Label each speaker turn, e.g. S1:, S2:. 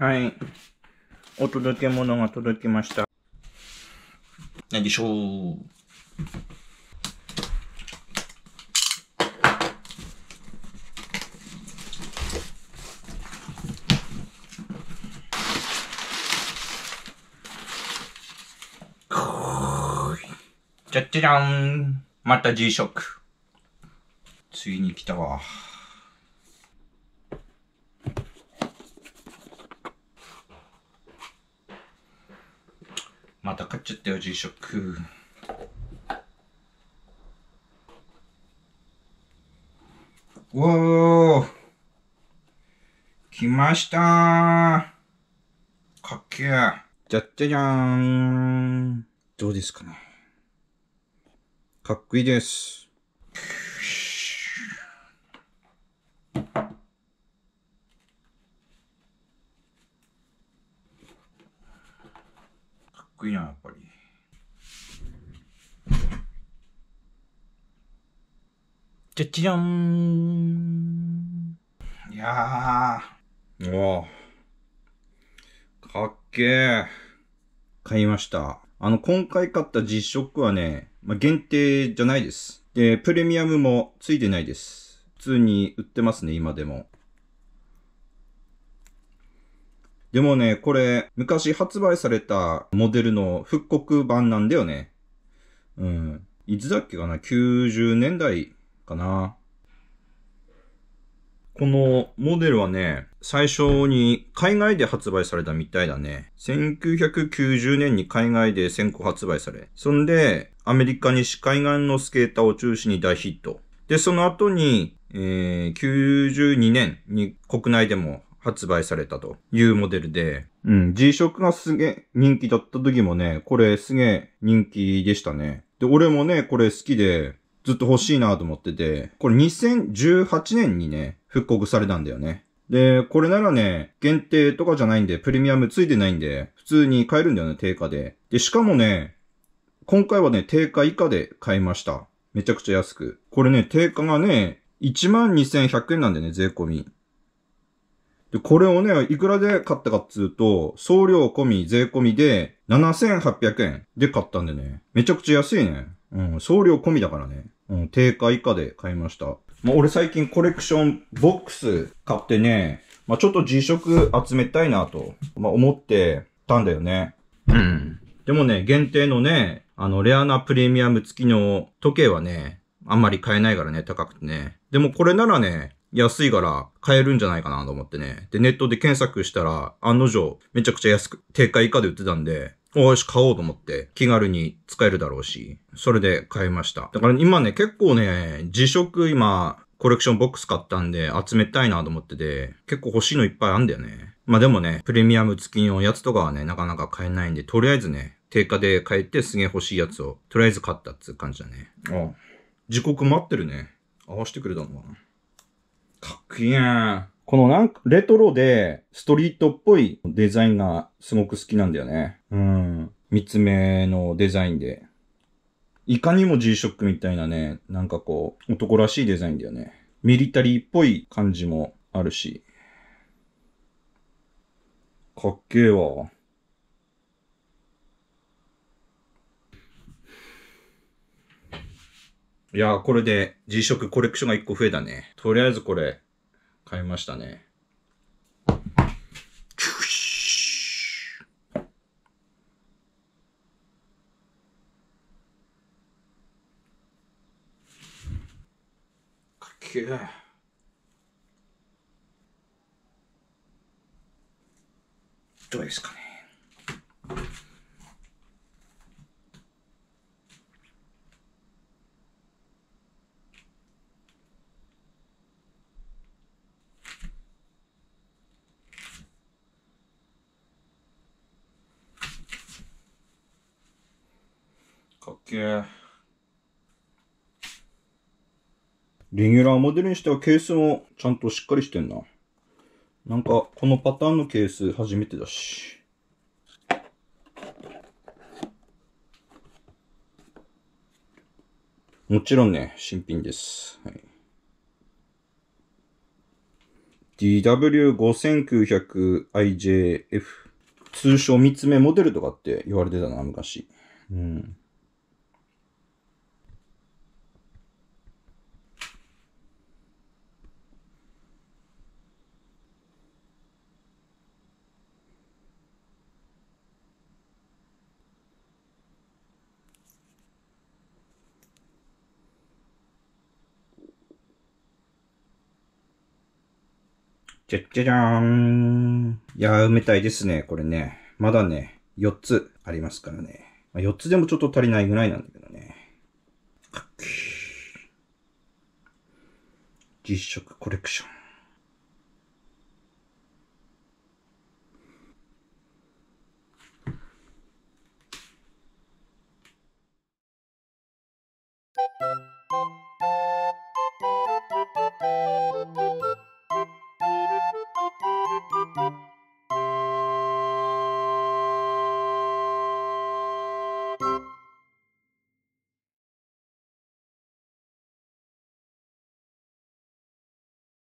S1: はい。お届け物が届きました。何でしょうじゃじゃゃんまた G ショック。ついに来たわ。また買っちゃったよ、G-SHOCK。おー来ましたーかっけーじゃっじゃじゃーんどうですかねかっこいいです。くいな、やっぱり。じゃじゃんいやー。おかっけえ。買いました。あの、今回買った実食はね、まあ、限定じゃないです。で、プレミアムもついてないです。普通に売ってますね、今でも。でもね、これ、昔発売されたモデルの復刻版なんだよね。うん。いつだっけかな ?90 年代かな。このモデルはね、最初に海外で発売されたみたいだね。1990年に海外で先行発売され。そんで、アメリカ西海岸のスケーターを中心に大ヒット。で、その後に、えー、92年に国内でも発売されたというモデルで、うん、g s がすげえ人気だった時もね、これすげえ人気でしたね。で、俺もね、これ好きで、ずっと欲しいなと思ってて、これ2018年にね、復刻されたんだよね。で、これならね、限定とかじゃないんで、プレミアムついてないんで、普通に買えるんだよね、定価で。で、しかもね、今回はね、定価以下で買いました。めちゃくちゃ安く。これね、定価がね、12,100円なんでね、税込み。で、これをね、いくらで買ったかっつうと、送料込み、税込みで、7800円で買ったんでね。めちゃくちゃ安いね。うん、送料込みだからね。うん、定価以下で買いました。まあ、俺最近コレクションボックス買ってね、まあ、ちょっと辞職集めたいなと、まあ、思ってたんだよね。うん。でもね、限定のね、あの、レアなプレミアム付きの時計はね、あんまり買えないからね、高くてね。でもこれならね、安いから買えるんじゃないかなと思ってね。で、ネットで検索したら、案の定、めちゃくちゃ安く、定価以下で売ってたんで、おし、買おうと思って、気軽に使えるだろうし、それで買いました。だから今ね、結構ね、自食今、コレクションボックス買ったんで、集めたいなと思ってて、結構欲しいのいっぱいあんだよね。まあでもね、プレミアム付きのやつとかはね、なかなか買えないんで、とりあえずね、定価で買えてすげえ欲しいやつを、とりあえず買ったっつう感じだね。あ。時刻待ってるね。合わせてくれたのかな。かっこいいね。このなんか、レトロで、ストリートっぽいデザインがすごく好きなんだよね。うん。三つ目のデザインで。いかにも G-SHOCK みたいなね、なんかこう、男らしいデザインだよね。ミリタリーっぽい感じもあるし。かっけえわ。いやー、これで G 職コレクションが1個増えたね。とりあえずこれ、買いましたね。かっけどうですかね。けレギュラーモデルにしてはケースもちゃんとしっかりしてんな。なんか、このパターンのケース初めてだし。もちろんね、新品です。はい、DW5900IJF。通称三つ目モデルとかって言われてたな、昔。うん。じゃじゃじゃーん。いやー、埋めたいですね、これね。まだね、4つありますからね。まあ、4つでもちょっと足りないぐらいなんだけどね。実食コレクション。you